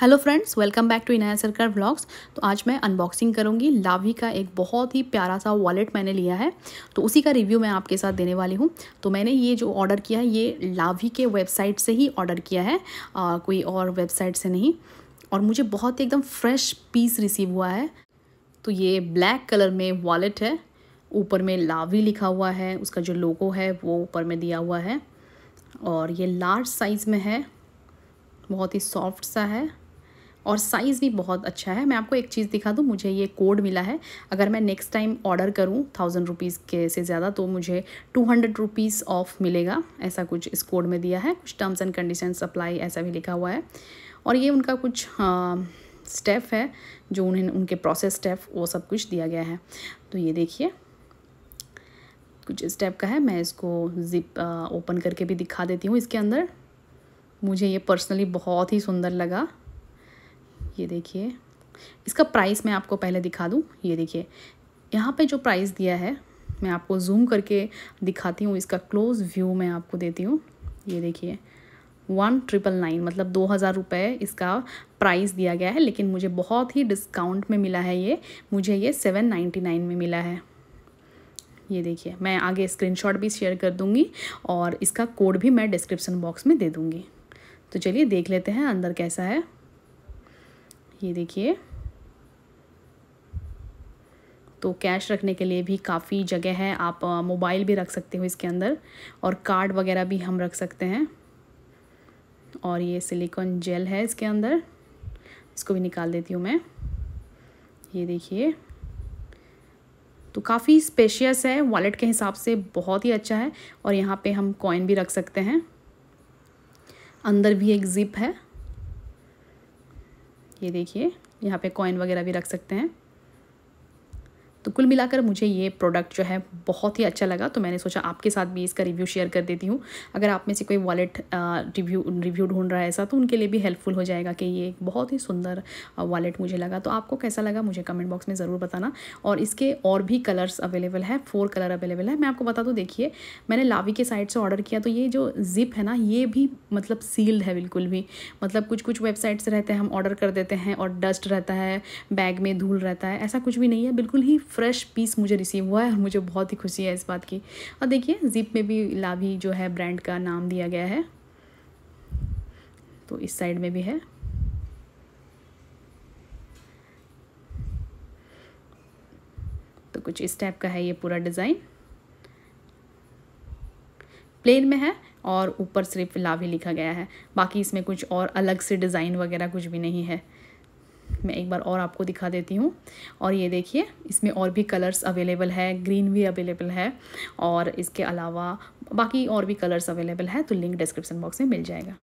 hello friends welcome back to Inaya Sarkar vlogs तो आज मैं अनबॉक्सिंग करूंगी लावी का एक बहुत ही प्यारा सा वॉलेट मैंने लिया है तो उसी का रिव्यू मैं आपके साथ देने वाली हूं तो मैंने ये जो ऑर्डर किया है ये लावी के वेबसाइट से ही ऑर्डर किया है आ, कोई और वेबसाइट से नहीं और मुझे बहुत ही एकदम फ्रेश पीस रिसीव हुआ है तो ये ब्लैक कलर में वॉलेट है ऊपर में लावी लिखा हुआ है उसका जो लोगो है वो ऊपर में दिया हुआ है और ये लार्ज साइज़ में है बहुत ही सॉफ्ट सा है और साइज़ भी बहुत अच्छा है मैं आपको एक चीज़ दिखा दूँ मुझे ये कोड मिला है अगर मैं नेक्स्ट टाइम ऑर्डर करूँ थाउजेंड रुपीज़ के से ज़्यादा तो मुझे टू हंड्रेड रुपीज़ ऑफ मिलेगा ऐसा कुछ इस कोड में दिया है कुछ टर्म्स एंड कंडीशन अप्लाई ऐसा भी लिखा हुआ है और ये उनका कुछ आ, स्टेप है जो उन्हें उनके प्रोसेस स्टेप वो सब कुछ दिया गया है तो ये देखिए कुछ स्टेप का है मैं इसको जिप ओपन करके भी दिखा देती हूँ इसके अंदर मुझे ये पर्सनली बहुत ही सुंदर लगा ये देखिए इसका प्राइस मैं आपको पहले दिखा दूँ ये देखिए यहाँ पे जो प्राइस दिया है मैं आपको जूम करके दिखाती हूँ इसका क्लोज व्यू मैं आपको देती हूँ ये देखिए वन ट्रिपल नाइन मतलब दो हज़ार रुपये इसका प्राइस दिया गया है लेकिन मुझे बहुत ही डिस्काउंट में मिला है ये मुझे ये सेवन नाइन्टी नाइन में मिला है ये देखिए मैं आगे स्क्रीनशॉट भी शेयर कर दूँगी और इसका कोड भी मैं डिस्क्रिप्सन बॉक्स में दे दूँगी तो चलिए देख लेते हैं अंदर कैसा है ये देखिए तो कैश रखने के लिए भी काफ़ी जगह है आप मोबाइल भी रख सकते हो इसके अंदर और कार्ड वगैरह भी हम रख सकते हैं और ये सिलिकॉन जेल है इसके अंदर इसको भी निकाल देती हूँ मैं ये देखिए तो काफ़ी स्पेशियस है वॉलेट के हिसाब से बहुत ही अच्छा है और यहाँ पे हम कॉइन भी रख सकते हैं अंदर भी एक ज़िप है ये देखिए यहाँ पे कॉइन वगैरह भी रख सकते हैं तो कुल मिलाकर मुझे ये प्रोडक्ट जो है बहुत ही अच्छा लगा तो मैंने सोचा आपके साथ भी इसका रिव्यू शेयर कर देती हूँ अगर आप में से कोई वॉलेट रिव्यू रिव्यू ढूंढ रहा है ऐसा तो उनके लिए भी हेल्पफुल हो जाएगा कि ये बहुत ही सुंदर वॉलेट मुझे लगा तो आपको कैसा लगा मुझे कमेंट बॉक्स में ज़रूर बताना और इसके और भी कलर्स अवेलेबल है फोर कलर अवेलेबल है मैं आपको बता दूँ देखिए मैंने लावी के साइड से ऑर्डर किया तो ये जो जिप है ना ये भी मतलब सील्ड है बिल्कुल भी मतलब कुछ कुछ वेबसाइट्स रहते हैं हम ऑर्डर कर देते हैं और डस्ट रहता है बैग में धूल रहता है ऐसा कुछ भी नहीं है बिल्कुल ही फ्रेश पीस मुझे रिसीव हुआ है और मुझे बहुत ही खुशी है इस बात की और देखिए जिप में भी लाभी जो है ब्रांड का नाम दिया गया है तो इस साइड में भी है तो कुछ इस टाइप का है ये पूरा डिज़ाइन प्लेन में है और ऊपर सिर्फ लाभी लिखा गया है बाकी इसमें कुछ और अलग से डिज़ाइन वगैरह कुछ भी नहीं है मैं एक बार और आपको दिखा देती हूँ और ये देखिए इसमें और भी कलर्स अवेलेबल है ग्रीन भी अवेलेबल है और इसके अलावा बाकी और भी कलर्स अवेलेबल है तो लिंक डिस्क्रिप्सन बॉक्स में मिल जाएगा